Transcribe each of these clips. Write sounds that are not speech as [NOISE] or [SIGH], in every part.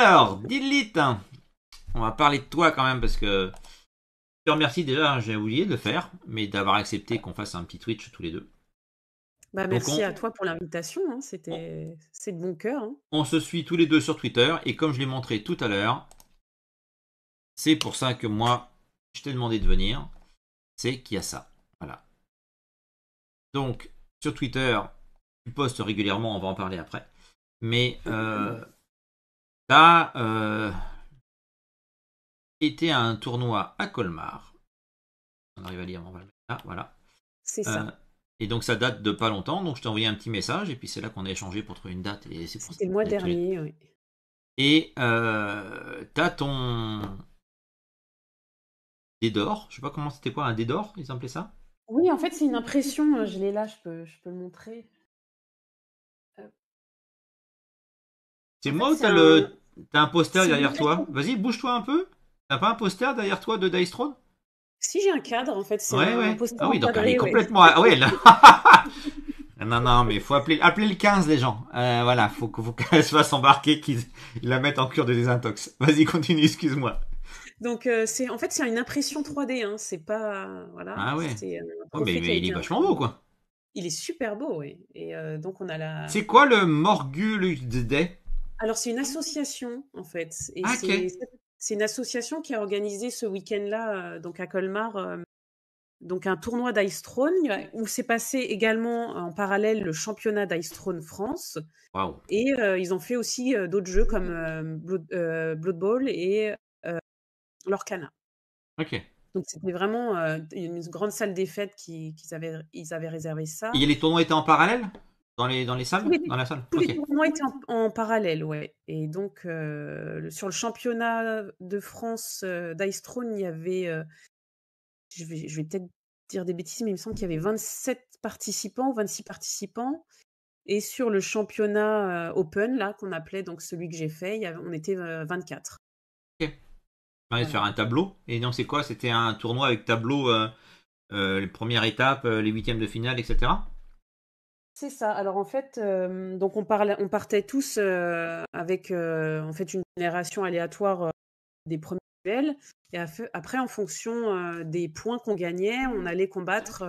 Alors, Dilit, on va parler de toi quand même parce que je te remercie déjà, j'ai oublié de le faire, mais d'avoir accepté qu'on fasse un petit Twitch tous les deux. Bah, merci à toi pour l'invitation, hein, c'était c'est de bon cœur. Hein. On se suit tous les deux sur Twitter et comme je l'ai montré tout à l'heure, c'est pour ça que moi je t'ai demandé de venir, c'est qu'il y a ça. Voilà. Donc sur Twitter, tu postes régulièrement, on va en parler après. Mais euh, T'as euh, été à un tournoi à Colmar. On arrive à lire, voilà. C'est ça. Euh, et donc ça date de pas longtemps, donc je t'ai envoyé un petit message, et puis c'est là qu'on a échangé pour trouver une date. C'était le mois dernier, oui. Et euh, t'as ton dédor, je sais pas comment c'était quoi, un dédor, ils appelaient ça Oui, en fait c'est une impression, je l'ai là, je peux, je peux le montrer. C'est moi ou t'as le... un poster derrière toi Vas-y, bouge-toi un peu. T'as pas un poster derrière toi de Dice Throne Si, j'ai un cadre en fait. c'est un Poster ah oui, donc elle est complètement. Ah là. [LAUGHS] Non, non, mais il faut appeler, appeler le 15, les gens. Euh, voilà, faut, faut qu'elle se fasse embarquer, qu'ils la mettent en cure de désintox. Vas-y, continue, excuse-moi. Donc, euh, en fait, c'est une impression 3D, hein. c'est pas. voilà, ah ouais. Oh, mais, il est vachement beau, quoi. Il est super beau, oui. Et donc, on a la. C'est quoi le Morgulus Day alors, c'est une ah, association, en fait. Et ah, c'est une association qui a organisé ce week-end-là, euh, donc à Colmar, euh, donc un tournoi d'Ice Throne, où s'est passé également en parallèle le championnat d'Ice Throne France. Et euh, ils ont fait aussi d'autres jeux comme Blood, Bowl et Lorcana. Ok. Donc c'était vraiment une grande salle des fêtes qu'ils qui avaient, ils avaient réservé ça. Et les tournois étaient en parallèle dans les, dans les salles Dans la salle Tous les tournois étaient en, parallèle, ouais. Et donc, euh, sur le championnat de France euh, d'Ice Throne, il y avait. Euh, je vais, peut-être dire des bêtises, mais il me semble qu'il y avait 27 participants ou 26 participants. Et sur le championnat open, là, qu'on appelait donc celui que j'ai fait, il on était 24. Ok. Ouais, Sur un tableau. Et non, c'est quoi C'était un tournoi avec tableau, les premières étapes, les huitièmes de finale, etc. C'est ça. Alors en fait, euh, donc on, partait tous euh, avec en euh, fait une génération aléatoire des premiers duels. Et après, en fonction des points qu'on gagnait, on mmh. allait mmh. combattre,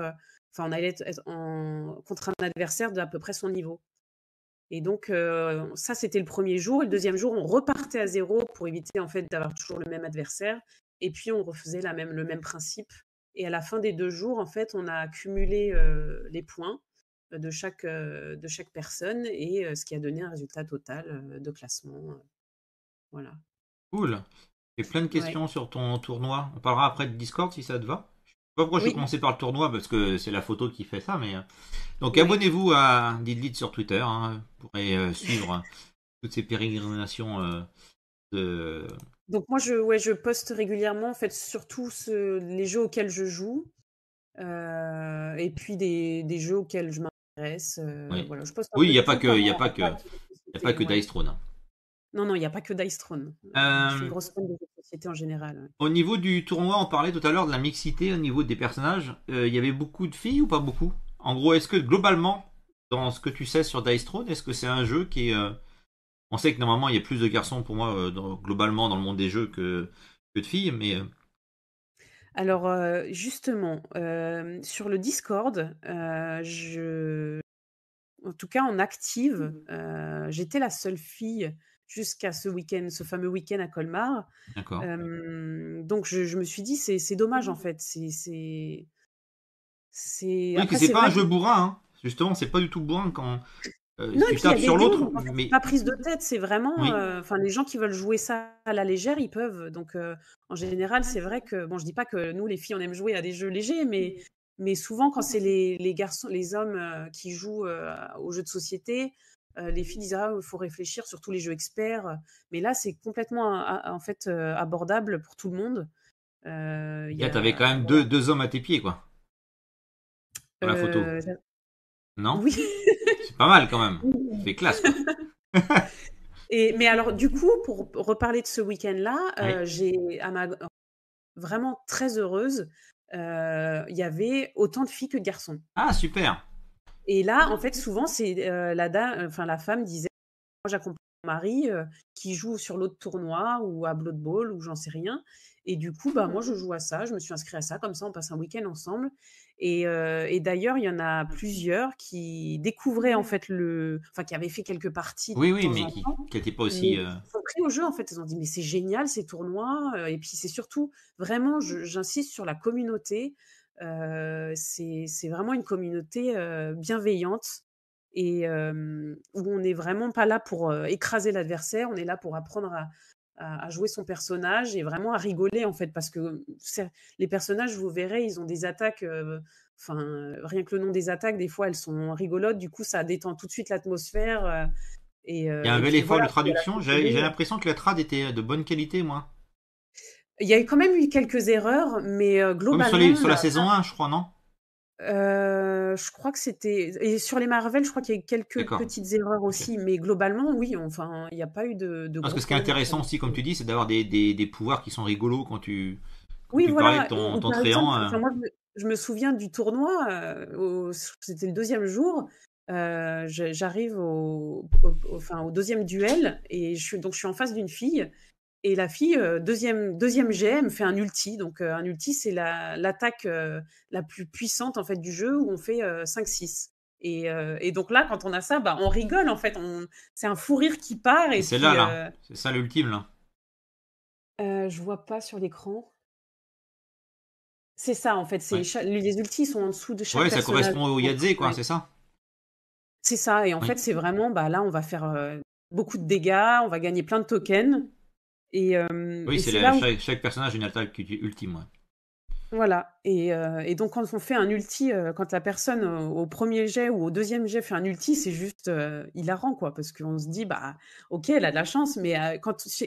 enfin on allait être contre un adversaire d'à peu près son niveau. Et donc ça, c'était le premier jour. Et le deuxième jour, on repartait à zéro pour éviter en fait d'avoir toujours le même adversaire. Et puis on refaisait la même, le même principe. Et à la fin des deux jours, en fait, on a accumulé les points de chaque, euh, de chaque personne et euh, ce qui a donné un résultat total euh, de classement. Voilà. Cool. J'ai plein de questions sur ton tournoi. On parlera après de Discord si ça te va. Je sais pas pourquoi je vais commencer par le tournoi parce que c'est la photo qui fait ça. mais Donc abonnez-vous à Didlit sur Twitter. Hein. Vous pourrez suivre toutes ces pérégrinations de. Donc moi je, ouais, je poste régulièrement en fait surtout ce, les jeux auxquels je joue et puis des, des jeux auxquels je euh, oui, il n'y a pas que, il a pas que, pas que Dice Throne. Non, non, il n'y a pas que Dice Throne. une euh, euh, grosse fan de société en général. Au niveau du tournoi, on parlait tout à l'heure de la mixité au niveau des personnages. Il y avait beaucoup de filles ou pas beaucoup En gros, est-ce que globalement, dans ce que tu sais sur Dice Throne, est-ce que c'est un jeu qui est. On sait que normalement, il y a plus de garçons pour moi, globalement, dans le monde des jeux que, que de filles, mais alors, euh, justement, euh, sur le Discord, euh, je en tout cas, en active, mmh. j'étais la seule fille jusqu'à ce week-end, ce fameux week-end à Colmar. D'accord. donc je me suis dit: «C'est dommage, en mmh. fait». C'est c'est c'est c'est pas un jeu bourrin, hein. Justement, c'est pas du tout bourrin quand euh, non, il sur l'autre. Hein. Mais... Pas prise de tête, c'est vraiment. Euh, enfin, les gens qui veulent jouer ça à la légère, ils peuvent. Donc, euh, en général, c'est vrai que. Bon, je dis pas que nous, les filles, on aime jouer à des jeux légers, mais, mais souvent, quand c'est les, les, garçons, les hommes qui jouent aux jeux de société, les filles disent Ah, il faut réfléchir sur tous les jeux experts. Mais là, c'est complètement en fait abordable pour tout le monde. Euh, y a... T'avais quand même deux, deux hommes à tes pieds, quoi. Pour la photo. Non Oui [LAUGHS] pas mal quand même. C'est classe. [LAUGHS] Et, mais alors, du coup, pour reparler de ce week-end-là, euh, j'ai à ma, vraiment très heureuse. Euh, il y avait autant de filles que de garçons. Ah, super. Et là, en fait, souvent, c'est euh, la dame, enfin la femme disait, moi j'accompagne mon mari qui joue sur l'autre tournoi ou à Blood Bowl ou j'en sais rien. Et du coup, bah mmh moi je joue à ça, je me suis inscrite à ça, comme ça on passe un week-end ensemble. Euh, et, d'ailleurs, il y en a plusieurs qui découvraient en mmh. fait le, enfin qui avaient fait quelques parties. Oui, oui, mais qui n'étaient pas aussi. Euh, Ils ont pris au jeu en fait. Ils ont dit mais c'est génial ces tournois. Euh, et puis c'est surtout vraiment, j'insiste sur la communauté. c'est vraiment une communauté bienveillante et où on n'est vraiment pas là pour écraser l'adversaire. On est là pour apprendre à, à, jouer son personnage et vraiment à rigoler en fait parce que euh, les personnages vous verrez ils ont des attaques euh, enfin euh, rien que le nom des attaques des fois elles sont rigolotes du coup ça détend tout de suite l'atmosphère et il y a un bel effort de traduction j'ai l'impression que la trad était de bonne qualité moi il y a quand même eu quelques erreurs mais globalement sur, la saison 1 je crois non euh, je crois que c'était et sur les Marvel, je crois qu'il y a eu quelques petites erreurs aussi, mais globalement, oui. Enfin, il n'y a pas eu de. Parce que ce qui est intéressant aussi, comme tu dis, c'est d'avoir des, des, pouvoirs qui sont rigolos quand tu. oui, voilà. De ton, tréant, hein. moi, je, me souviens du tournoi. Euh, c'était le deuxième jour. Euh, j'arrive au, enfin, au deuxième duel et je suis donc je suis en face d'une fille et la fille, euh, deuxième, deuxième fait un ulti. Donc, euh, un ulti, c'est l'attaque la, l'attaque euh, la plus puissante, en fait, du jeu, où on fait 5-6. Et, donc là, quand on a ça, bah, on rigole, en fait. On... C'est un fou rire qui part. Et, c'est là, là. C'est ça l'ultime, là. je vois pas sur l'écran. C'est ça, en fait. c'est Les ultis sont en dessous de chaque Ouais, ça correspond au Yadze, quoi, c'est ça C'est ça. Et en fait, c'est vraiment, bah, là, on va faire beaucoup de dégâts, on va gagner plein de tokens. Euh, oui, c'est chaque, personnage une attaque ultime. Voilà, euh, et, donc quand on fait un ulti, euh, quand la personne au premier jet ou au deuxième jet fait un ulti, c'est juste il hilarant, quoi, parce qu'on se dit, bah, ok, elle a de la chance, mais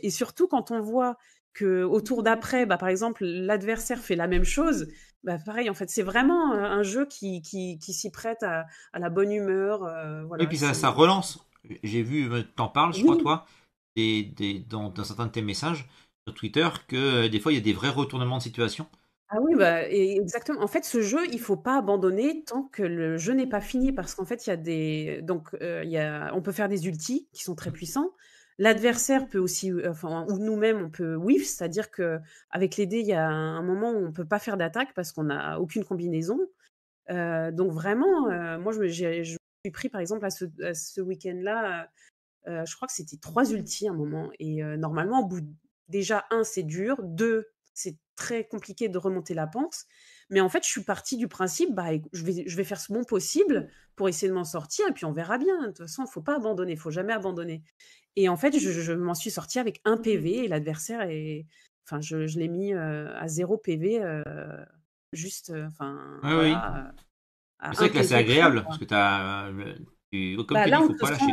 et surtout quand on voit que autour tour d'après, bah, par exemple, l'adversaire fait la même chose, bah, pareil, en fait, c'est vraiment un jeu qui, qui, s'y prête à, la bonne humeur. et puis ça, relance. J'ai vu, t'en parles, je crois, toi, des, dans, certains de tes messages sur Twitter que euh, des fois il y a des vrais retournements de situation. Ah oui, bah, exactement. En fait, ce jeu, il faut pas abandonner tant que le jeu n'est pas fini, parce qu'en fait, il y a des, donc, euh, il y a... on peut faire des ultis qui sont très mhm. puissants. L'adversaire peut aussi, euh, enfin, ou nous-mêmes, on peut whiff, c'est-à-dire que avec les dés, il y a un moment où on ne peut pas faire d'attaque parce qu'on n'a aucune combinaison. donc vraiment, moi, je, me, suis pris par exemple à ce, ce week-end-là je crois que c'était trois ultis à un moment. Et normalement, au bout déjà, un, c'est dur. Deux, c'est très compliqué de remonter la pente. Mais en fait, je suis partie du principe, bah, je, vais, je vais faire ce bon possible pour essayer de m'en sortir et puis on verra bien. De toute façon, il faut pas abandonner, il faut jamais abandonner. Et en fait, je, je m'en suis sortie avec un mmh PV et l'adversaire est. Enfin, je, je l'ai mis à zéro PV, juste. Enfin. Ouais, oui. C'est vrai que là, c'est agréable parce que as, tu, comme bah, là, faut pas lâcher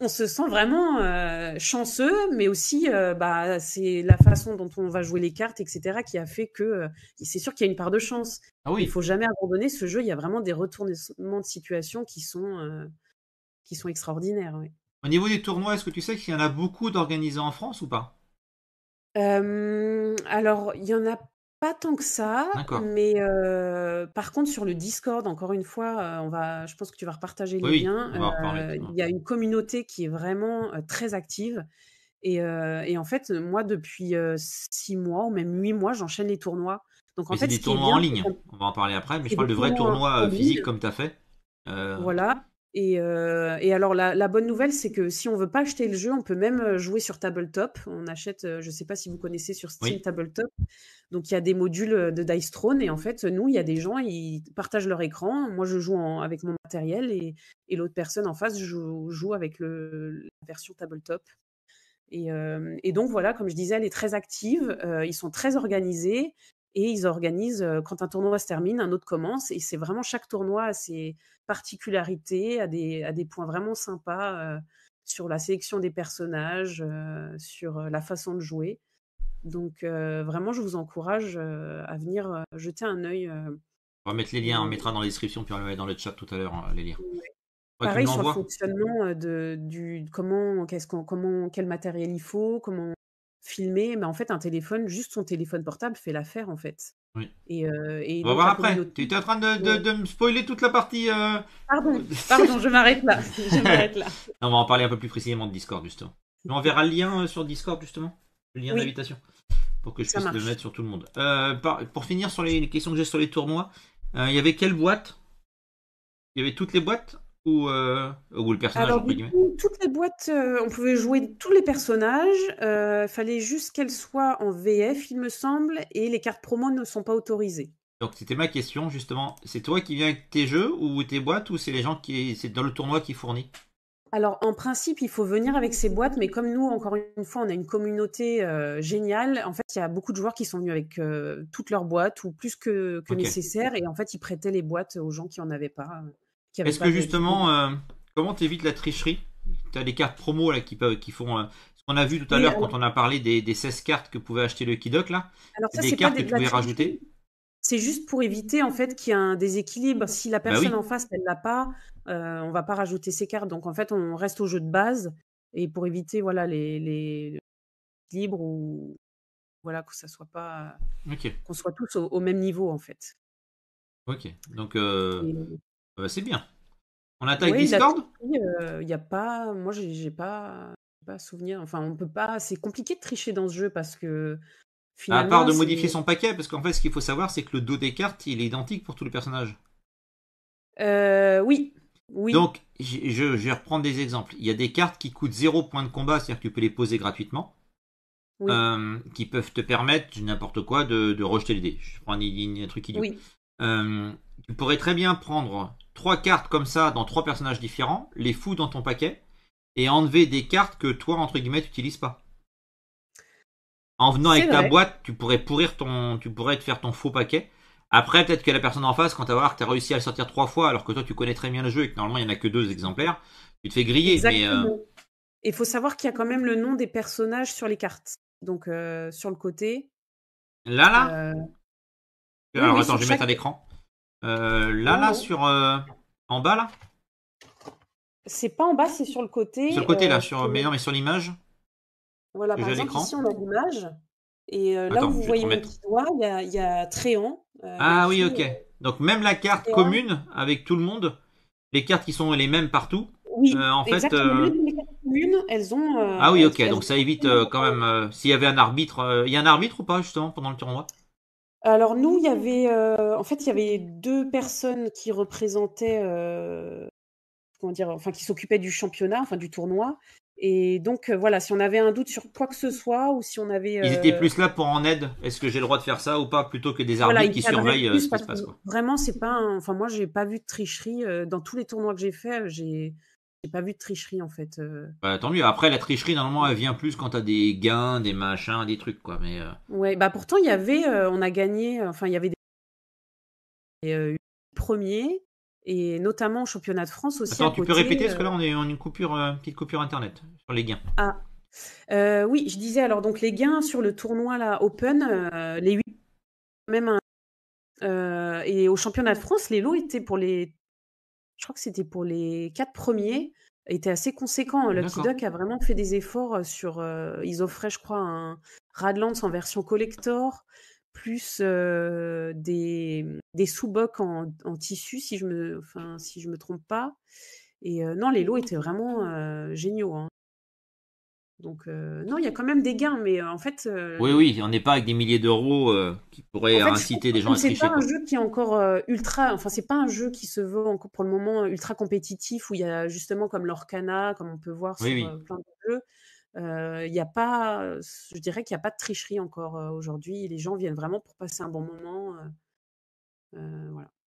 on se sent vraiment euh, chanceux, mais aussi euh, bah, c'est la façon dont on va jouer les cartes, etc., qui a fait que euh, c'est sûr qu'il y a une part de chance. Ah oui. Il faut jamais abandonner ce jeu. Il y a vraiment des retournements de situation qui sont, qui sont extraordinaires. Au niveau des tournois, est-ce que tu sais qu'il y en a beaucoup d'organisés en France ou pas Alors, il y en a pas tant que ça, mais euh, par contre sur le Discord, encore une fois, euh, on va, je pense que tu vas repartager les liens. Euh, il y a une communauté qui est vraiment très active. Et, et en fait, moi, depuis 6 six mois ou même huit mois, j'enchaîne les tournois. Donc en fait, c'est des tournois en ligne. On va en parler après, mais je parle de vrais tournois physiques comme tu as fait. voilà. Euh, et, alors, la, bonne nouvelle, c'est que si on veut pas acheter le jeu, on peut même euh, jouer sur tabletop. On achète, euh, je ne sais pas si vous connaissez sur Steam tabletop. Donc, il y a des modules de Dice Throne. Et en fait, nous, il y a des gens, ils partagent leur écran. Moi, je joue avec mon matériel et, l'autre personne en face joue, joue avec la version tabletop. et donc, voilà, comme je disais, elle est très active. ils sont très organisés et ils organisent, euh, quand un tournoi se termine, un autre commence, et c'est vraiment chaque tournoi a ses particularités, a des, a des points vraiment sympas euh, sur la sélection des personnages, euh, sur la façon de jouer. Donc vraiment, je vous encourage à venir jeter un œil. on va mettre les liens, on mettra dans la description, puis on les met dans le chat tout à l'heure, les liens. Pareil sur le fonctionnement de, du comment, qu'est-ce qu'on, comment, quel matériel il faut, comment filmer. Mais en fait, un téléphone, juste son téléphone portable fait l'affaire, en fait. Euh, on va voir après. Tu étais en train de, me spoiler toute la partie. Euh, pardon, [LAUGHS] pardon, je m'arrête là. [LAUGHS] Je m'arrête là. on va en parler un peu plus précisément de Discord, justement. Tu on verra le lien euh, sur Discord, justement. Le lien d'invitation. Pour que je puisse le mettre sur tout le monde. pour finir sur les, les questions que j'ai sur les tournois, il y avait quelle boîte Il y avait toutes les boîtes euh, ou, le personnage Alors, Toutes les boîtes, euh, on pouvait jouer tous les personnages. Il euh, fallait juste qu'elles soient en VF, il me semble, et les cartes promo ne sont pas autorisées. Donc c'était ma question justement. C'est toi qui viens avec tes jeux ou tes boîtes ou c'est les gens qui c'est dans le tournoi qui fournit alors en principe, il faut venir avec ses boîtes, mais comme nous, encore une fois, on a une communauté géniale, en fait, il y a beaucoup de joueurs qui sont venus avec toutes leurs boîtes ou plus que, nécessaire, et en fait, ils prêtaient les boîtes aux gens qui en avaient pas. Est-ce que justement, euh, comment tu évites la tricherie Tu as des cartes promo là, qui, qui font. Euh, ce qu'on a vu tout à l'heure quand on a parlé des, 16 cartes que pouvait acheter le kidoc là. Alors, des cartes que tu pouvais rajouter. C'est juste pour éviter en fait qu'il y ait un déséquilibre. Si la bah personne en face, elle l'a pas, on euh, on va pas rajouter ses cartes. Donc en fait, on reste au jeu de base et pour éviter voilà les, les libres ou voilà que ça soit pas qu'on soit tous au, même niveau en fait. Ok. Donc bah, c'est bien. On attaque ouais, Discord euh, Il n'y a pas. Moi, n'ai pas, pas souvenir. Enfin, on peut pas. C'est compliqué de tricher dans ce jeu parce que. à part de modifier son paquet, parce qu'en fait, ce qu'il faut savoir, c'est que le dos des cartes, il est identique pour tous les personnages. Euh, oui. oui. Donc, je, je, vais reprendre des exemples. Il y a des cartes qui coûtent zéro point de combat, c'est-à-dire que tu peux les poser gratuitement, euh, qui peuvent te permettre n'importe quoi de, rejeter les dés. Je prends un, un truc idiot. Oui. Euh, tu pourrais très bien prendre trois cartes comme ça dans trois personnages différents, les fous dans ton paquet, et enlever des cartes que toi, entre guillemets, tu n'utilises pas. En venant avec ta boîte, tu pourrais pourrir ton, tu pourrais te faire ton faux paquet. Après, peut-être que la personne en face, quand tu voir que tu as réussi à le sortir trois fois, alors que toi, tu connais très bien le jeu et que normalement, il n'y en a que deux exemplaires, tu te fais griller. Il euh, faut savoir qu'il y a quand même le nom des personnages sur les cartes. Donc, euh, sur le côté. Là, là euh, Alors, attends, je vais mettre à l'écran. Euh, là, oh, là, sur. Euh, en bas, là C'est pas en bas, c'est sur le côté. Sur le côté, là, euh, sur. Mais non, mais sur l'image. Voilà, par exemple, ici, on a l'image. Et là où vous voyez mon petit doigt, il y a, Tréant. Ah oui, ok. Donc, même la carte commune avec tout le monde, les cartes qui sont les mêmes partout. en fait. Les cartes communes, elles ont. Ah oui, ok, donc ça évite quand même. S'il y avait un arbitre, il y a un arbitre ou pas justement pendant le tournoi alors nous, il y avait, euh, en fait, il y avait deux personnes qui représentaient, euh, enfin, qui s'occupaient du championnat, enfin du tournoi. Et donc euh, voilà, si on avait un doute sur quoi que ce soit ou si on avait, ils étaient plus là pour en aide. Est-ce que j'ai le droit de faire ça ou pas, plutôt que des arbitres qui surveillent ce qui se passe. Vraiment, c'est pas, enfin moi, j'ai pas vu de tricherie dans tous les tournois que j'ai fait. J'ai pas vu de tricherie en fait. Euh. Bah, tant mieux. Après, la tricherie, normalement, elle vient plus quand t'as des gains, des machins, des trucs, quoi. Mais, euh. Ouais, bah pourtant, il y avait, euh, on a gagné, enfin, il y avait des premiers, et notamment au championnat de France aussi. Attends, tu peux répéter, parce que là, on est en une coupure, petite coupure internet sur les gains. Ah. oui, je disais alors, donc les gains sur le tournoi là, Open, les 8, même un. et au championnat de France, les lots étaient pour les je crois que c'était pour les quatre premiers, mmh. était assez conséquent. Lucky Duck a vraiment fait des efforts euh, sur. Euh, ils offraient, je crois, un Radlands en version collector, plus euh, des, des sous-bocs en, tissu, si je me, enfin, si me trompe pas. Et non, les lots étaient vraiment géniaux. Hein. Donc euh, non, il y a quand même des gains, mais euh, en fait. Euh, oui, oui, on n'est pas avec des milliers d'euros qui pourraient inciter des gens à tricher. C'est pas un jeu qui est encore ultra, enfin c'est pas un jeu qui se veut encore pour le moment ultra compétitif où il y a justement comme l'Orcana, comme on peut voir sur plein de jeux. Il n'y a pas, je dirais qu'il n'y a pas de tricherie encore aujourd'hui. Les gens viennent vraiment pour passer un bon moment.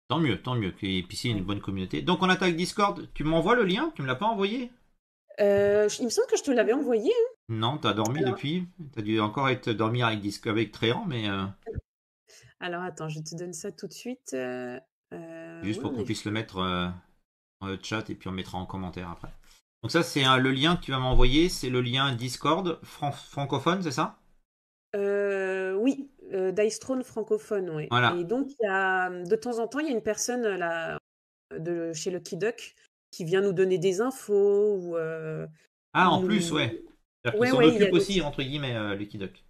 Tant mieux, tant mieux. Et puis c'est une bonne communauté. Donc on attaque Discord. Tu m'envoies le lien Tu me l'as pas envoyé euh, il me semble que je te l'avais envoyé. Hein. Non, t'as dormi depuis. T'as dû encore être dormir avec, avec Tréant, mais. Euh. Alors attends, je te donne ça tout de suite. Euh, Juste pour qu'on puisse le mettre dans le chat et puis on mettra en commentaire après. Donc ça, c'est le lien que tu vas m'envoyer, c'est le lien Discord francophone, c'est ça Oui, Dice Throne francophone, oui. Et donc, y a, de temps en temps, il y a une personne là, de, chez Lucky Duck qui vient nous donner des infos. Ou, euh, ah, en plus, ouais. Ils aussi, entre guillemets, euh, Lucky Duck.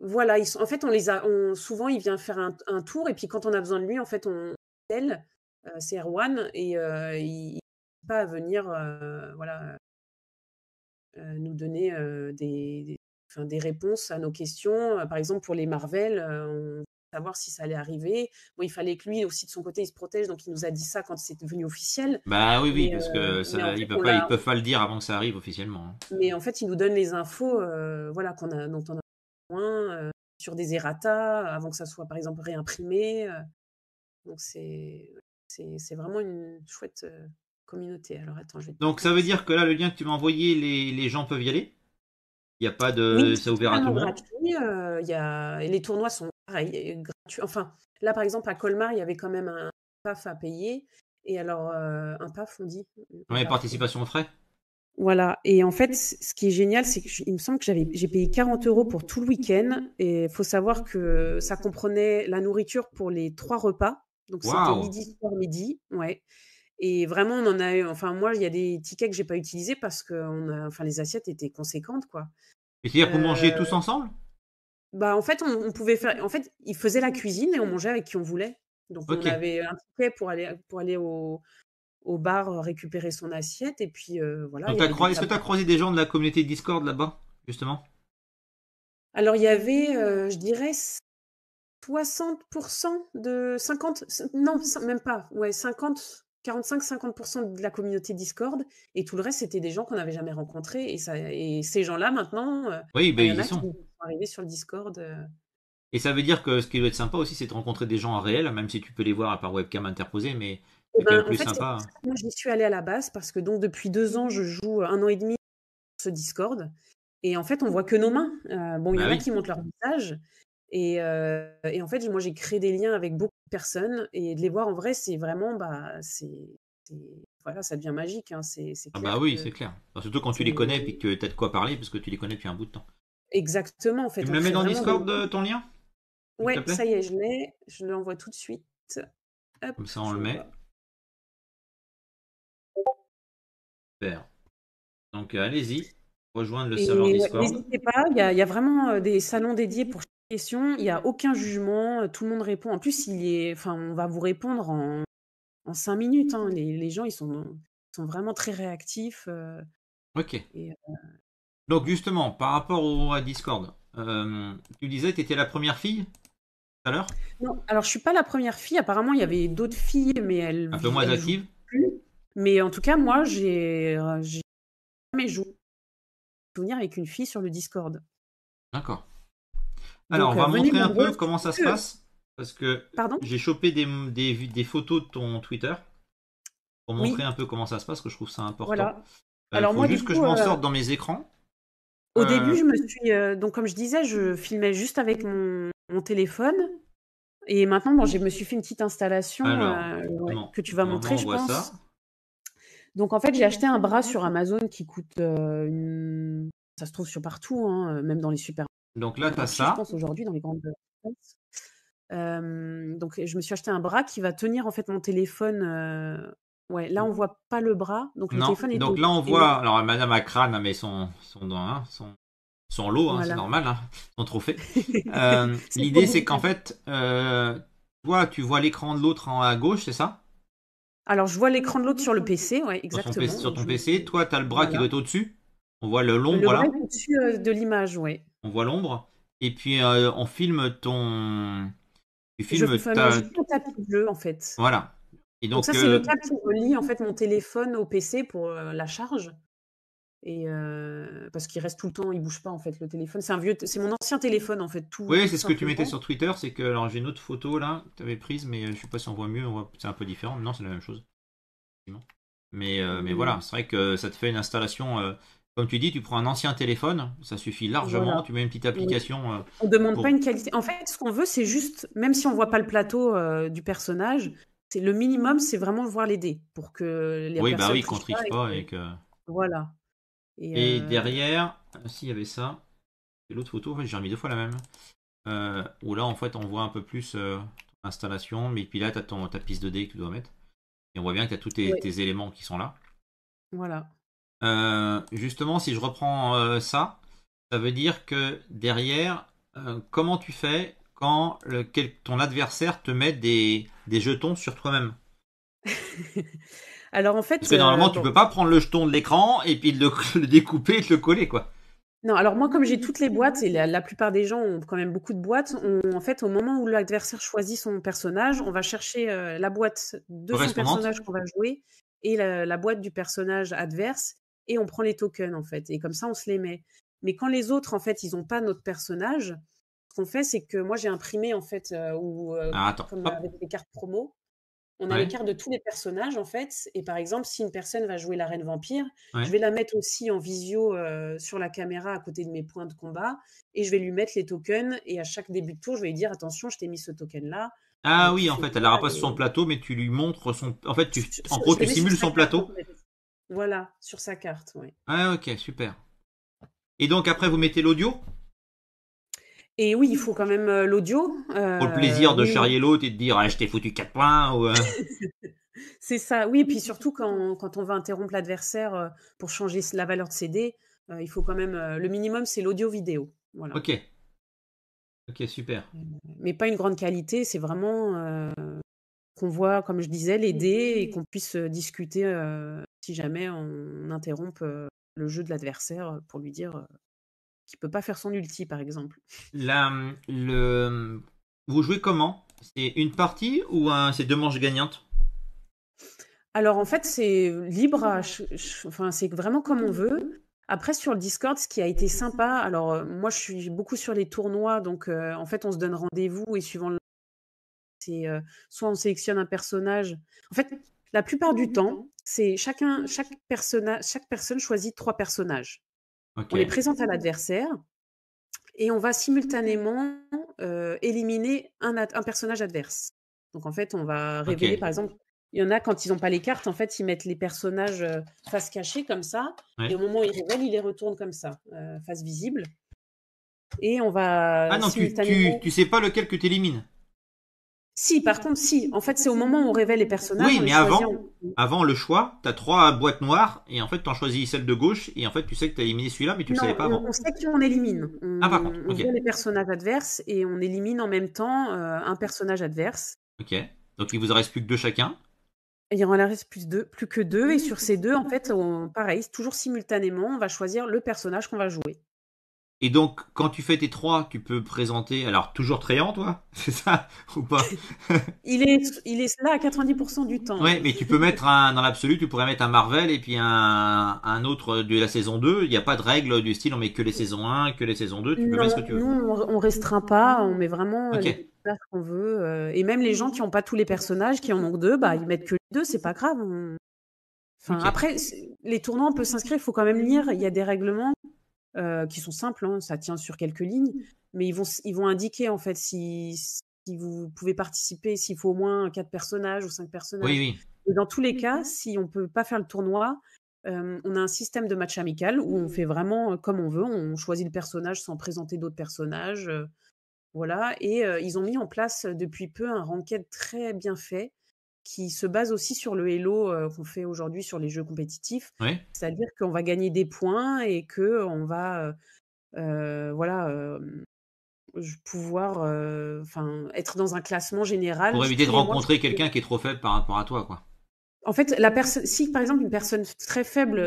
Voilà, ils sont... en fait, on les a, on... souvent, il vient faire un, tour, et puis quand on a besoin de lui, en fait, on appelle, euh, c'est Erwan, et il n'arrive pas à venir voilà, nous donner des, des réponses à nos questions. Par exemple, pour les Marvel, on savoir si ça allait arriver. Bon, il fallait que lui aussi de son côté il se protège, donc il nous a dit ça quand c'est devenu officiel. Bah oui, oui, parce euh, que ça, ils peuvent pas, pas le dire avant que ça arrive officiellement. Hein. Mais en fait, il nous donne les infos, euh, voilà, qu'on a, dont on a besoin euh, sur des errata avant que ça soit par exemple réimprimé. Donc c'est c'est vraiment une chouette communauté. Alors attends, je vais Donc ça veut dire que là le lien que tu m'as envoyé, les, les, gens peuvent y aller. Il n'y a pas de ça ouvert à tout le monde. Il y a... les tournois sont pareil, gratuit. Enfin, là, par exemple, à Colmar, il y avait quand même un PAF à payer. Et alors, euh, un PAF, on dit. Ah oui, participation aux frais. Voilà. Et en fait, mmh. ce qui est génial, c'est qu'il me semble que j'ai payé 40 euros pour tout le week-end. Et il faut savoir que ça comprenait la nourriture pour les trois repas. Donc, c'était midi, soir, midi. Ouais. Et vraiment, on en a eu. Enfin, moi, il y a des tickets que j'ai pas utilisés parce que a, enfin, les assiettes étaient conséquentes, quoi. Et c'est-à-dire que qu'on mangeait euh, tous ensemble bah, en fait, on, pouvait faire. En fait, ils faisaient la cuisine et on mangeait avec qui on voulait. Donc, on avait un ticket pour aller, pour aller au, au bar euh, récupérer son assiette. Et puis, euh, voilà. Est-ce que tu as croisé des gens de la communauté Discord là-bas, justement Alors, il y avait, euh, je dirais, 60% de. 50. Non, même pas. Ouais, 50. 45-50% de la communauté Discord et tout le reste c'était des gens qu'on n'avait jamais rencontrés et, ça, et ces gens-là maintenant euh, oui, ben, ils sont. arrivés sur le Discord euh. et ça veut dire que ce qui doit être sympa aussi c'est de rencontrer des gens en réel même si tu peux les voir à part webcam interposée mais c'est eh ben, plus sympa hein. moi j'y suis allée à la base parce que donc depuis deux ans je joue un an et demi sur ce Discord et en fait on voit que nos mains euh, bon il y, bah en a qui montent leur visage et, en fait, moi, j'ai créé des liens avec beaucoup personne et de les voir en vrai, c'est vraiment, bah, c'est, voilà, ça devient magique. Hein, c'est, ah bah oui, c'est clair. surtout quand tu les connais et que tu as de quoi parler, parce que tu les connais depuis un bout de temps. Exactement, en fait. Tu me le mets dans Discord, de... Euh, ton lien Ouais, ça y est, je l'ai. Je l'envoie tout de suite. Comme ça, on le met. Super. Donc, allez-y rejoindre le serveur Discord. N'hésitez pas, il y, a vraiment euh, des salons dédiés pour chaque question. Il n'y a aucun jugement, euh, tout le monde répond. En plus, il est, enfin, on va vous répondre en, en cinq minutes. Hein. Les, gens, ils sont, sont vraiment très réactifs. Euh, ok. Donc justement, par rapport au, à Discord, tu disais que tu étais la première fille tout à l'heure Non, alors je suis pas la première fille. Apparemment, il y avait d'autres filles, mais elles... Un peu moins active Mais en tout cas, moi, j'ai jamais joué avec une fille sur le Discord. D'accord. Alors, on va euh, montrer un peu comment ça se passe. Parce que j'ai chopé des, photos de ton Twitter pour montrer un peu comment ça se passe, que je trouve ça important. Voilà. Euh, Alors faut moi, juste que je m'en euh, sorte dans mes écrans. Au début, je me suis. donc, comme je disais, je filmais juste avec mon, téléphone. Et maintenant, bon, je me suis fait une petite installation que tu vas montrer, je pense. Donc en fait, j'ai acheté un bras sur Amazon qui coûte euh, une... ça se trouve sur partout, hein, euh, même dans les supermarchés. Donc là, tu as ça. Je pense aujourd'hui dans les grandes euh, donc je me suis acheté un bras qui va tenir en fait mon téléphone. Ouais, là on voit pas le bras, donc le téléphone est. Donc là on voit. Alors Madame crâne mais son son hein, son son lot, hein, c'est normal, son trophée. [LAUGHS] L'idée c'est qu'en fait, toi tu vois l'écran de l'autre à gauche, c'est ça alors, je vois l'écran de l'autre sur le PC, ouais, exactement. Sur, PC, sur ton PC, toi, tu as le bras qui doit être au-dessus. On voit l'ombre, là. Voilà. au-dessus euh, de l'image, oui. On voit l'ombre. Et puis, euh, on filme ton... Tu filmes je ta... le tapis bleu, en fait. Voilà. Et donc, ça, c'est le câble qui relie, en fait, mon téléphone au PC pour euh, la charge. Et parce qu'il reste tout le temps, il bouge pas en fait le téléphone. C'est un vieux, c'est mon ancien téléphone en fait. Tout. Oui, c'est ce que tu mettais sur Twitter, c'est que alors j'ai une autre photo là tu avais prise, mais je sais pas si on voit mieux, c'est un peu différent. Non, c'est la même chose. Mais mais voilà, c'est vrai que ça te fait une installation. comme tu dis, tu prends un ancien téléphone, ça suffit largement. Tu mets une petite application. on demande pas une qualité. En fait, ce qu'on veut, c'est juste, même si on voit pas le plateau du personnage, c'est le minimum, c'est vraiment voir les dés pour que les oui, Bah oui, qu'on triche pas et que. Voilà. Et, euh, derrière, s'il y avait ça, et l'autre photo, j'ai remis deux fois la même. Euh, où là, en fait, on voit un peu plus euh, l'installation installation, mais puis là, tu as ton, ta piste de dé que tu dois mettre. Et on voit bien que tu as tous tes, éléments qui sont là. Voilà. justement, si je reprends ça, ça veut dire que derrière, comment tu fais quand ton adversaire te met des jetons sur toi-même [LAUGHS] Alors en fait, parce que normalement, euh, tu peux pas prendre le jeton de l'écran et puis le, [LAUGHS] découper et le coller, quoi. Non, alors moi, comme j'ai toutes les boîtes, et la, plupart des gens ont quand même beaucoup de boîtes, en fait, au moment où l'adversaire choisit son personnage, on va chercher euh, la boîte de son personnage qu'on va jouer et la, boîte du personnage adverse, et on prend les tokens, en fait. Et comme ça, on se les met. Mais quand les autres, en fait, ils ont pas notre personnage, ce qu'on fait, c'est que moi, j'ai imprimé, en fait, euh, ou ah, avec les cartes promo, on a les cartes de tous les personnages, en fait. Et par exemple, si une personne va jouer la reine vampire, je vais la mettre aussi en visio euh, sur la caméra à côté de mes points de combat. Et je vais lui mettre les tokens. Et à chaque début de tour, je vais lui dire attention, je t'ai mis ce token-là. Ah oui, en fait, elle n'aura pas sur son plateau, mais tu lui montres son. En fait, tu... en gros, tu simules son plateau. voilà, sur sa carte, oui. Ah, ok, super. Et donc, après, vous mettez l'audio et oui, il faut quand même euh, l'audio. Pour le plaisir euh, de charrier l'autre et de dire ah, je t'ai foutu 4 points. Euh. [LAUGHS] c'est ça, oui. et Puis surtout quand, quand on va interrompre l'adversaire pour changer la valeur de ses dés, il faut quand même. le minimum, c'est l'audio-vidéo. Voilà. Ok. Ok, super. Mais pas une grande qualité, c'est vraiment qu'on voit, comme je disais, les dés et qu'on puisse discuter si jamais on, on interrompt le jeu de l'adversaire pour lui dire qui peut pas faire son ulti, par exemple. Là, le... Vous jouez comment C'est une partie ou c'est deux manches gagnantes Alors en fait, c'est libre, enfin, c'est vraiment comme on veut. Après, sur le Discord, ce qui a été sympa, alors euh, moi je suis beaucoup sur les tournois, donc euh, en fait on se donne rendez-vous et suivant le. C'est, euh, soit on sélectionne un personnage. En fait, la plupart du temps, c'est chacun, chaque, personnage, chaque personne choisit trois personnages. On les présente à l'adversaire et on va simultanément éliminer un, personnage adverse. Donc en fait, on va révéler, par exemple, il y en a quand ils n'ont pas les cartes, en fait, ils mettent les personnages face cachée comme ça, et au moment où ils révèlent, ils les retournent comme ça, face visible. Et on va. Ah non, tu, tu, sais pas lequel que tu élimines. Si, par contre, si. En fait, c'est au moment où on révèle les personnages. Oui, mais avant, avant le choix, t'as trois boîtes noires et en fait, en choisis celle de gauche et en fait, tu sais que tu as éliminé celui-là, mais tu ne savais pas avant. On sait qu'on élimine. ah, par contre, on voit les personnages adverses et on élimine en même temps euh, un personnage adverse. Ok. Donc, il vous en reste plus que deux chacun. Il en reste plus, plus que deux et sur ces deux, en fait, on, pareil, toujours simultanément, on va choisir le personnage qu'on va jouer. Et donc, quand tu fais tes trois, tu peux présenter. Alors, toujours Tréant, toi [LAUGHS] C'est ça Ou pas [LAUGHS] il, est, il est là à 90% du temps. Oui, mais tu peux mettre un. Dans l'absolu, tu pourrais mettre un Marvel et puis un, autre de la saison 2. Il n'y a pas de règle du style on met que les saisons 1, que les saisons 2. Tu peux mettre ce que tu veux. Non, on restreint pas. On met vraiment euh, okay. les qu'on veut. Euh, et même les gens qui n'ont pas tous les personnages, qui en ont deux, bah, ils mettent que les deux, c'est pas grave. Enfin, Après, les tournants, on peut s'inscrire, il faut quand même lire, il y a des règlements. Euh, qui sont simples, hein, ça tient sur quelques lignes, mmh. mais ils vont, ils vont indiquer en fait si, si vous pouvez participer, s'il faut au moins quatre personnages ou cinq personnages. Oui, oui. Et dans tous les mmh cas, si on ne peut pas faire le tournoi, euh, on a un système de match amical où on mmh. fait vraiment euh, comme on veut, on choisit le personnage sans présenter d'autres personnages. voilà, et ils ont mis en place depuis peu un ranked très bien fait qui se base aussi sur le Hello euh, qu'on fait aujourd'hui sur les jeux compétitifs. C'est-à-dire qu'on va gagner des points et que euh, on va euh, voilà pouvoir enfin être dans un classement général pour éviter de rencontrer quelqu'un qui est trop faible par rapport à toi quoi. En fait, la personne, si par exemple une personne très faible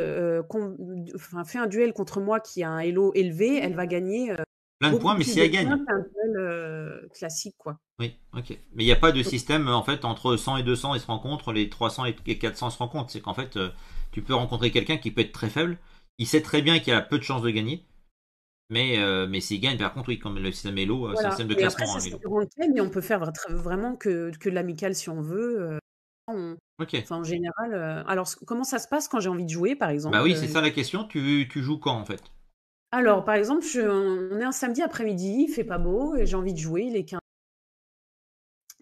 fait un duel contre moi qui a un hello élevé, elle va gagner Plein de points, mais si elle gagne. C'est un euh, classique, quoi. Oui, ok. Mais il n'y a pas de système, en fait, entre 100 et 200, ils se rencontrent, les 300 et 400 se rencontrent. C'est qu'en fait, euh, tu peux rencontrer quelqu'un qui peut être très faible, il sait très bien qu'il a peu de chances de gagner, mais, euh, mais s'il gagne, par contre, oui, comme le système Elo, c'est un système de classement. Hein, mais on peut faire vraiment que, l'amical si on veut. en général, alors comment ça se passe quand j'ai envie de jouer, par exemple Bah oui, c'est ça la question. Tu, tu joues quand, en fait alors, par exemple, on est un samedi après-midi, il fait pas beau et j'ai envie de jouer, il est 15.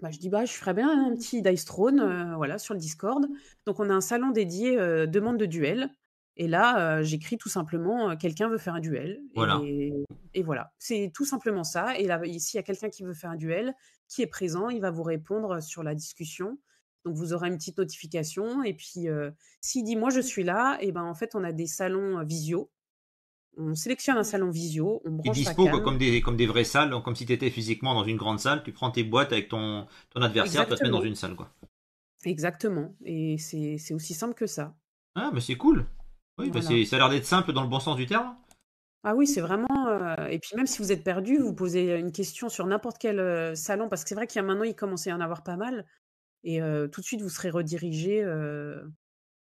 Bah, je dis, bah, je ferais bien un petit Dice Throne euh, voilà, sur le Discord. Donc, on a un salon dédié euh, demande de duel. Et là, euh, j'écris tout simplement quelqu'un veut faire un duel. Voilà. Et, voilà. C'est tout simplement ça. Et là, ici, y a quelqu'un qui veut faire un duel, qui est présent, il va vous répondre sur la discussion. Donc vous aurez une petite notification. Et puis, s'il dit moi je suis là, et ben en fait on a des salons visio on sélectionne un salon visio, on branche. Et comme des comme des vraies salles, comme si tu étais physiquement dans une grande salle, tu prends tes boîtes avec ton, ton adversaire, tu te mettre dans une salle quoi. Exactement, et c'est aussi simple que ça. Ah mais c'est cool. Oui, bah, ça a l'air d'être simple dans le bon sens du terme. Ah oui, c'est vraiment. Euh, et puis même si vous êtes perdu, vous posez une question sur n'importe quel euh, salon, parce que c'est vrai qu'il y a maintenant, il commence à y en avoir pas mal, et euh, tout de suite vous serez redirigé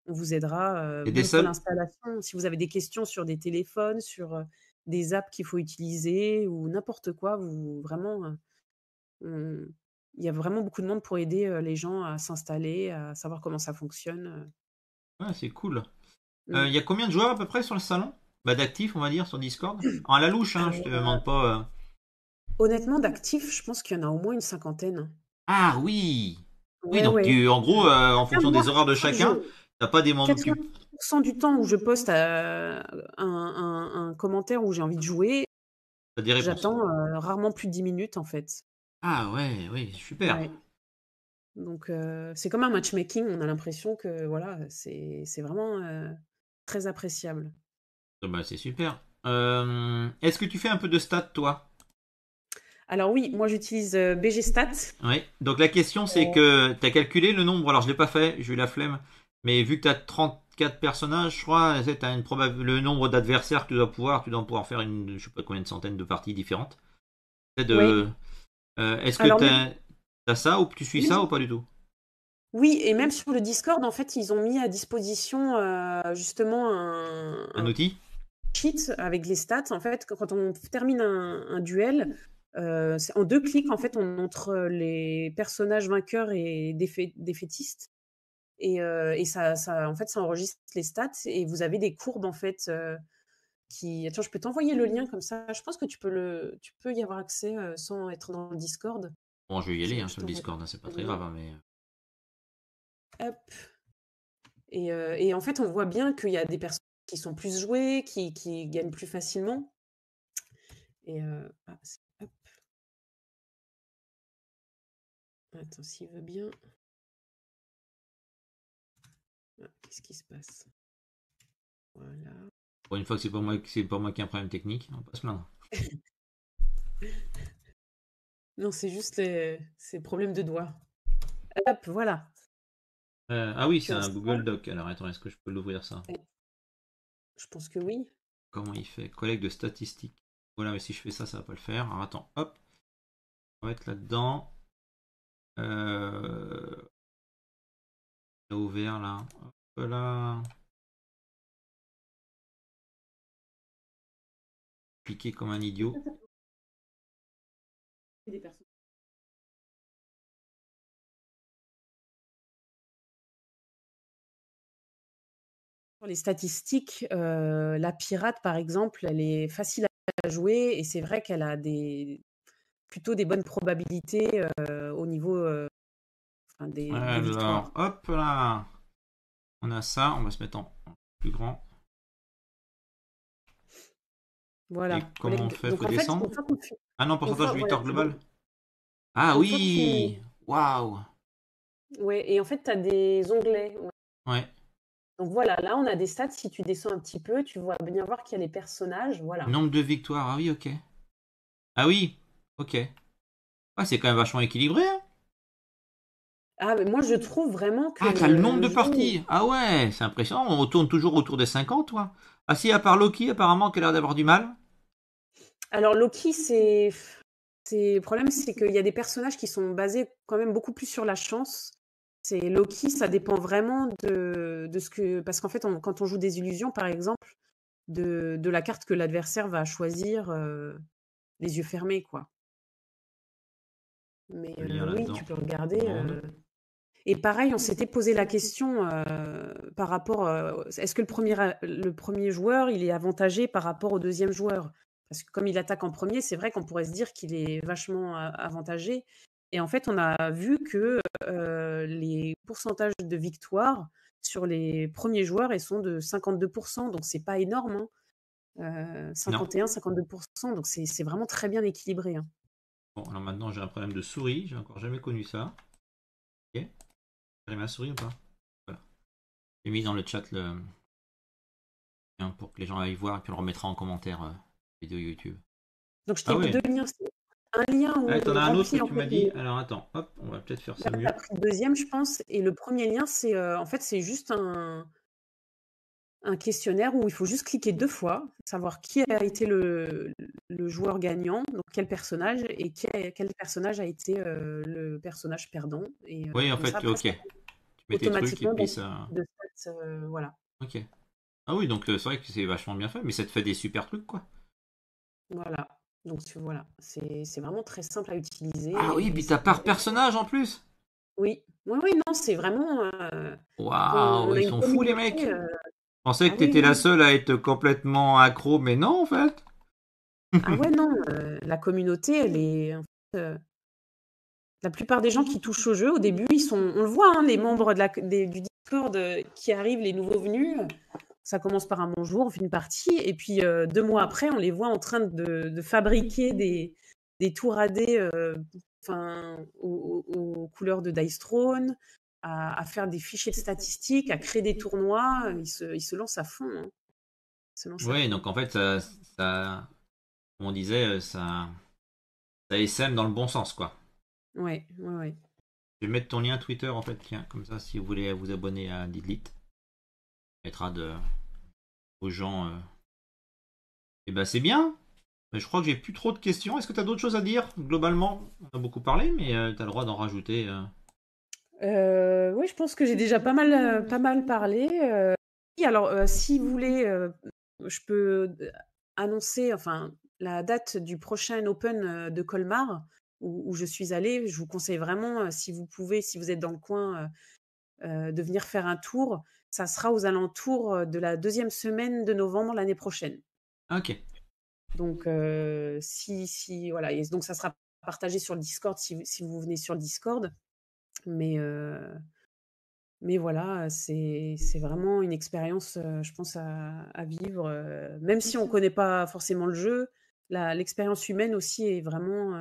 on vous aidera euh, l'installation. Si vous avez des questions sur des téléphones, sur euh, des apps qu'il faut utiliser ou n'importe quoi, vous vraiment, euh, il y a vraiment beaucoup de monde pour aider euh, les gens à s'installer, à savoir comment ça fonctionne. Ah, c'est cool. Mm. Il y a combien de joueurs à peu près sur le salon bah, D'actifs, on va dire, sur Discord En la louche, hein, je te demande pas. Honnêtement, d'actifs, je pense qu'il y en a au moins une cinquantaine. Ah oui Oui, donc en gros, en ah, fonction des horaires de chacun, T'as pas des moments. 80% du temps où je poste euh, un, commentaire où j'ai envie de jouer, j'attends euh, rarement plus de 10 minutes en fait. Ah ouais, oui, super. Donc euh, c'est comme un matchmaking, on a l'impression que voilà, c'est vraiment très appréciable. Ah bah, c'est super. Est-ce que tu fais un peu de stats toi alors oui, moi j'utilise BG Stats. Oui, donc la question c'est que tu as calculé le nombre, alors je ne l'ai pas fait, j'ai eu la flemme, mais vu que tu as 34 personnages, je crois, tu le nombre d'adversaires que tu dois pouvoir, tu dois pouvoir faire une, je sais pas combien de centaines de parties différentes. Euh, est-ce que tu as... ça ou tu suis ça ou pas du tout oui, et même sur le Discord, en fait, ils ont mis à disposition euh, justement un, un, outil cheat avec les stats. En fait, quand on termine un, duel, euh, en deux clics, en fait, on montre les personnages vainqueurs et défaitistes. Et, euh, et ça, ça, en fait, ça enregistre les stats et vous avez des courbes, en fait, euh, qui... Attends, je peux t'envoyer le lien comme ça. Je pense que tu peux, le... tu peux y avoir accès euh, sans être dans le Discord. Bon, je vais y aller hein, sur le Discord, hein, c'est pas très grave, hein, mais... Hop. Et, et, en fait, on voit bien qu'il y a des personnes qui sont plus jouées, qui, qui gagnent plus facilement. Et ah, Attends, s'il veut bien. Qu'est-ce qui se passe Voilà. Pour une fois que c'est pas moi, c'est pas moi qui ai un problème technique, on va pas se plaindre. [LAUGHS] non, c'est juste les, ces problèmes de doigts. Hop, voilà. Euh, ah oui, c'est un Google Doc. Alors attends, est-ce que je peux l'ouvrir ça Je pense que oui. Comment il fait Collègue de statistiques. Voilà, mais si je fais ça, ça va pas le faire. Alors attends, hop. On va être là-dedans. Euh... ouvert là. Voilà. comme un idiot. Les statistiques, euh, la pirate par exemple, elle est facile à jouer et c'est vrai qu'elle a des plutôt des bonnes probabilités euh, au niveau euh, des, Alors, victoires. Hop là on a ça, on va se mettre en plus grand. Voilà. comment on fait pour descendre Ah non, pourcentage de victoire le globale Ah oui Waouh Ouais, et en fait, tu as des onglets. Ouais. Donc voilà, là, on a des stats. Si tu descends un petit peu, tu vois bien voir qu'il y a les personnages. Voilà. Nombre de victoires, ah oui, ok. Ah oui, ok. Ah, c'est quand même vachement équilibré. Hein ah, mais moi, je mmh. trouve vraiment que. Ah, t'as le nombre de parties Ah ouais, c'est impressionnant. On tourne toujours autour des 50, toi. Ah si, à part Loki, apparemment, qu'elle a l'air d'avoir du mal. Alors, Loki, c'est. Le problème, c'est qu'il y a des personnages qui sont basés quand même beaucoup plus sur la chance. C'est Loki, ça dépend vraiment de, de ce que. Parce qu'en fait, quand on joue des illusions, par exemple, de, de la carte que l'adversaire va choisir euh, les yeux fermés, quoi. Mais euh, oui, tu peux regarder. Euh, et pareil, on s'était posé la question euh, par rapport. Euh, est-ce que le premier, le premier joueur, il est avantagé par rapport au deuxième joueur Parce que comme il attaque en premier, c'est vrai qu'on pourrait se dire qu'il est vachement euh, avantagé. Et en fait, on a vu que les pourcentages de victoire sur les premiers joueurs, ils sont de 52%. Donc, c'est pas énorme. 51, hein. 52%. Donc c'est vraiment très bien équilibré. Hein. Bon, alors maintenant j'ai un problème de souris, j'ai encore jamais connu ça. Voilà. J'ai mis dans le chat le hein, pour que les gens aillent voir et puis on le remettra en commentaire euh, vidéo YouTube. Donc je t'ai ah mis deux liens. Un lien où. Ah, T'en as un autre que tu m'as dit. Alors attends, hop, on va peut-être faire ça bah, mieux. Pris le deuxième, je pense, et le premier lien, c'est euh, en fait c'est juste un un questionnaire où il faut juste cliquer deux fois, savoir qui a été le, joueur gagnant, donc quel personnage, et quel personnage a été euh, le personnage perdant. Et, euh, oui, en fait, ok. tu mets tes trucs et ça. De euh, voilà. Ok. Ah oui, donc c'est vrai que c'est vachement bien fait, mais ça te fait des super trucs, quoi. Voilà. Donc voilà, c'est vraiment très simple à utiliser. Ah oui, puis t'as par personnage en plus Oui, oui, non, c'est vraiment. Waouh, ils sont fous les mecs pensais que ah tu étais la seule à être complètement accro, mais non, en fait. ah ouais, non, euh, la communauté, elle est. Euh, la plupart des gens qui touchent au jeu, au début, ils sont. On le voit, hein, les membres du Discord euh, qui arrivent, les nouveaux venus, ça commence par un bonjour, on fait une partie, et puis deux mois après, on les voit en train de, fabriquer des, des tours à Enfin, aux, couleurs de Dice Throne, à, faire des fichiers de statistiques, à créer des tournois. Euh, ils se, lancent à fond. Hein. Oui, donc en fait, ça, comme on disait, euh, ça, SM dans le bon sens, quoi. Ouais, ouais, Je vais mettre ton lien Twitter, en fait, tiens, comme ça, si vous voulez vous abonner à Didlit, ça de, aux gens. Euh, eh ben, c'est bien. Mais je crois que j'ai plus trop de questions. Est-ce que tu as d'autres choses à dire Globalement, on a beaucoup parlé, mais tu as le droit d'en rajouter. Euh, oui, je pense que j'ai déjà pas mal, euh, pas mal parlé. Euh. alors, euh, si vous voulez, je peux annoncer enfin, la date du prochain Open de Colmar où, je suis allée. Je vous conseille vraiment, si vous pouvez, si vous êtes dans le coin, de venir faire un tour. Ça sera aux alentours de la deuxième semaine de novembre l'année prochaine. Ok. Donc, si, si, voilà. donc, ça sera partagé sur le Discord si, si vous venez sur le Discord. Mais, mais voilà, c'est vraiment une expérience, je pense, à, vivre. même si on ne mmh connaît pas forcément le jeu, l'expérience humaine aussi est vraiment,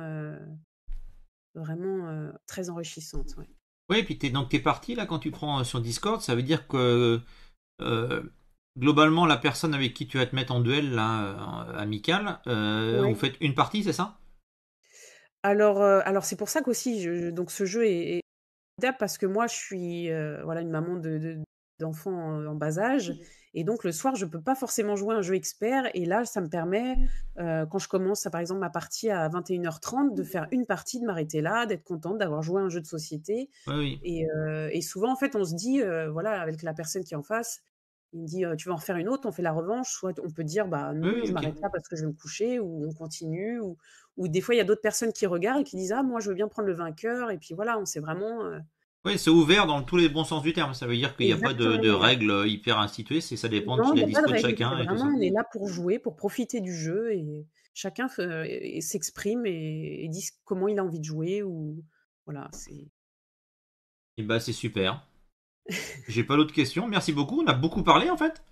vraiment très enrichissante. Oui, et puis donc tu es parti là quand tu prends sur Discord, ça veut dire que globalement la personne avec qui tu vas te mettre en duel là, amical, vous faites une partie, c'est ça alors, alors c'est pour ça qu'aussi, donc ce jeu est, parce que moi, je suis euh, voilà une maman d'enfants euh, en bas âge. Mmh. Et donc, le soir, je peux pas forcément jouer un jeu expert. Et là, ça me permet, euh, quand je commence, par exemple, ma partie à 21h30, de faire mmh. une partie, de m'arrêter là, d'être contente d'avoir joué un jeu de société. et, souvent, en fait, on se dit, voilà, avec la personne qui est en face, il me dit, «Euh, tu veux en faire une autre, on fait la revanche, soit on peut dire, bah non, je m'arrête là parce que je vais me coucher, ou on continue, ou, des fois il y a d'autres personnes qui regardent et qui disent, ah moi je veux bien prendre le vainqueur, et puis voilà, on sait vraiment... Oui, c'est ouvert dans tous les bons sens du terme, ça veut dire qu'il n'y a pas de, règles euh, hyper instituées, c'est ça dépend de la dispo de, chacun. Et on est là pour jouer, pour profiter du jeu, et chacun euh, s'exprime et, dit comment il a envie de jouer, ou voilà, c'est... Et eh bah ben, c'est super. [LAUGHS] J'ai pas d'autres questions. Merci beaucoup. On a beaucoup parlé en fait.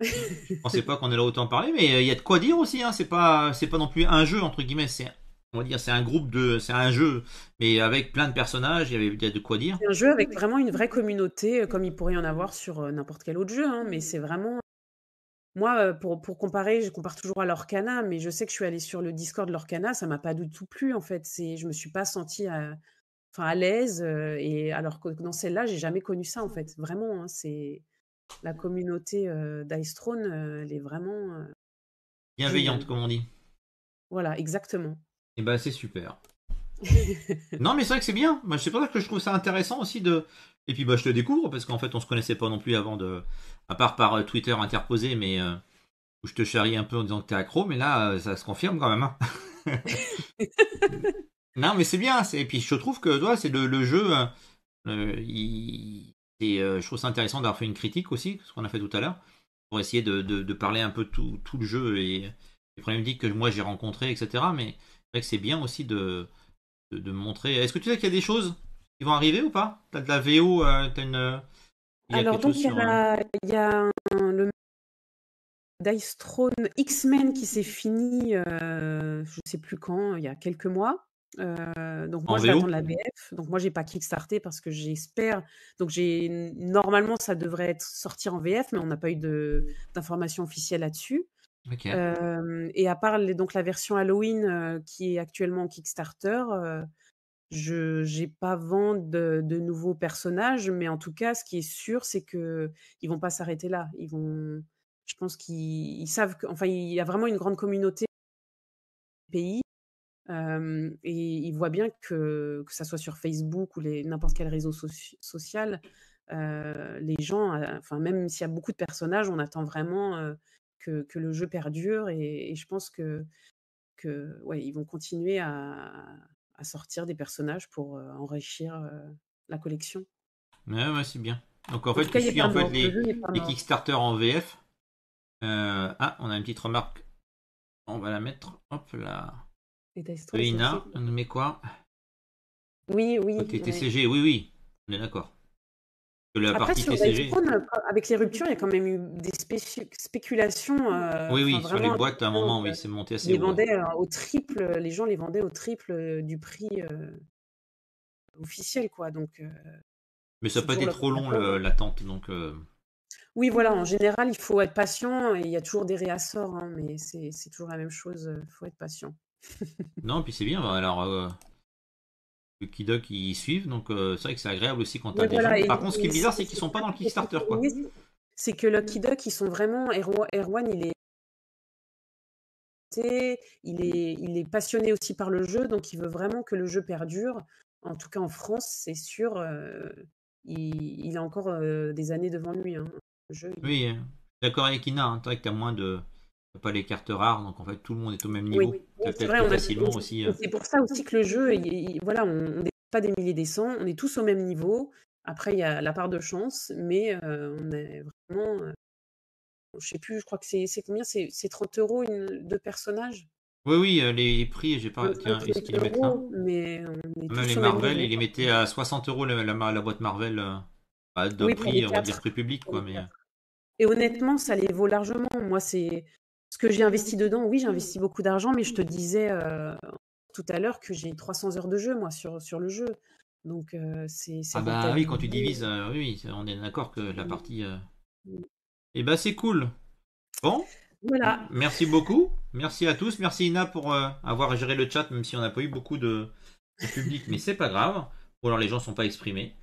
Je pensais pas qu'on allait autant parler, mais euh, il y a de quoi dire aussi. Hein. C'est pas, c'est pas non plus un jeu entre guillemets. C'est, on va dire, c'est un groupe de, c'est un jeu, mais avec plein de personnages. Il y avait a de quoi dire. C'est un jeu avec vraiment une vraie communauté, euh, comme il pourrait y en avoir sur euh, n'importe quel autre jeu. Hein. mais c'est vraiment moi, pour, pour, comparer, je compare toujours à l'Orcana, mais je sais que je suis allée sur le Discord de l'Orcana, ça m'a pas du tout plu en fait. C'est, je me suis pas sentie à, à l'aise. et alors que dans celle-là, j'ai jamais connu ça en fait. Vraiment, hein, c'est la mmh. communauté d'Ice Throne, elle est vraiment bienveillante, comme on dit. Voilà, exactement. Et eh bah ben, c'est super. [LAUGHS] non mais c'est vrai que c'est bien. Moi c'est pour ça que je trouve ça intéressant aussi de. Et puis bah je te découvre parce qu'en fait on se connaissait pas non plus avant de, à part par Twitter interposé, mais où je te charrie un peu en disant que t'es accro, mais là ça se confirme quand même. Hein. [LAUGHS] Non, mais c'est bien. Et puis je trouve que toi, c'est le, jeu. Euh, euh, euh, je trouve ça intéressant d'avoir fait une critique aussi, ce qu'on a fait tout à l'heure, pour essayer de, parler un peu tout, tout le jeu et les problématiques que moi j'ai rencontrées, etc. Mais c'est vrai que c'est bien aussi de, montrer. Est-ce que tu sais qu'il y a des choses qui vont arriver ou pas T'as de la VO, t'as une. Alors donc il y, a, le Dice Throne X-Men qui s'est fini, je sais plus quand, il y a quelques mois donc moi, j'attends je la VF Donc moi, j'ai pas kickstarté parce que j'espère. Donc j'ai normalement, ça devrait être sortir en VF, mais on n'a pas eu d'informations officielles là-dessus. et à part donc la version Halloween qui est actuellement Kickstarter, je j'ai pas vent de, nouveaux personnages, mais en tout cas, ce qui est sûr, c'est que ils vont pas s'arrêter là. Ils vont, je pense qu'ils savent qu'il il y a vraiment une grande communauté pays et il voit bien que, que ça soit sur Facebook ou n'importe quel réseau social, les gens, enfin, même s'il y a beaucoup de personnages, on attend vraiment que, que, le jeu perdure. Et, je pense que, que ouais, ils vont continuer à, à sortir des personnages pour enrichir la collection. Ouais, c'est bien. Donc en, fait, cas, suis en fait les, les Kickstarter en VF. Euh, ah, on a une petite remarque. On va la mettre. Hop là. Le on quoi Oui, oui. TCG, oui, oui. On est d'accord. Après, euh, avec les ruptures, il y a quand même eu des spéculations. Euh, oui, oui, sur les boîtes, à un euh, moment, oui, c'est monté assez les au triple, les gens les vendaient au triple du prix officiel, quoi. Donc, Mais ça n'a pas été trop long, l'attente, donc... Oui, voilà, en général, il faut être patient, et il y a toujours des réassorts, hein, mais c'est toujours la même chose, il faut être patient. [LAUGHS] non, puis c'est bien. Bah, alors, euh, le ils suivent, donc euh, c'est vrai que c'est agréable aussi quand t'as des gens. Par contre, ce qui est bizarre, c'est qu'ils sont pas dans le Kickstarter, quoi. C'est que le qui ils sont vraiment. Erwan, il est il est, il est, passionné aussi par le jeu, donc il veut vraiment que le jeu perdure. En tout cas, en France, c'est sûr, euh, il, a encore euh, des années devant lui. Hein, oui, hein. d'accord avec Ina, hein. t'as moins de. pas les cartes rares, donc en fait, tout le monde est au même niveau. Hein. c'est pour ça aussi que le jeu, voilà, on n'est pas des milliers des cents, on est tous au même niveau. Après, il y a la part de chance, mais euh, on est vraiment. je euh, je sais plus, je crois que c'est combien C'est 30 euros une, de personnage Oui, oui, euh, les prix, j'ai pas. Tiens, est-ce qu'ils mettent mais on est les Marvel, ils les mettaient à 60 euros la, boîte Marvel, euh, bah, prix, on va public, Et honnêtement, ça les vaut largement. Moi, c'est ce que j'ai investi dedans, oui, j'ai investi beaucoup d'argent, mais je te disais euh, tout à l'heure que j'ai 300 heures de jeu, moi, sur, sur le jeu. Donc, euh, c'est c'est. Ah, bah oui, quand tu divises, euh, oui, on est d'accord que la partie. Eh bah, c'est cool. Bon. Voilà. Merci beaucoup. Merci à tous. Merci Ina pour avoir géré le chat, même si on n'a pas eu beaucoup de, de public, mais c'est pas grave. Ou alors les gens ne sont pas exprimés.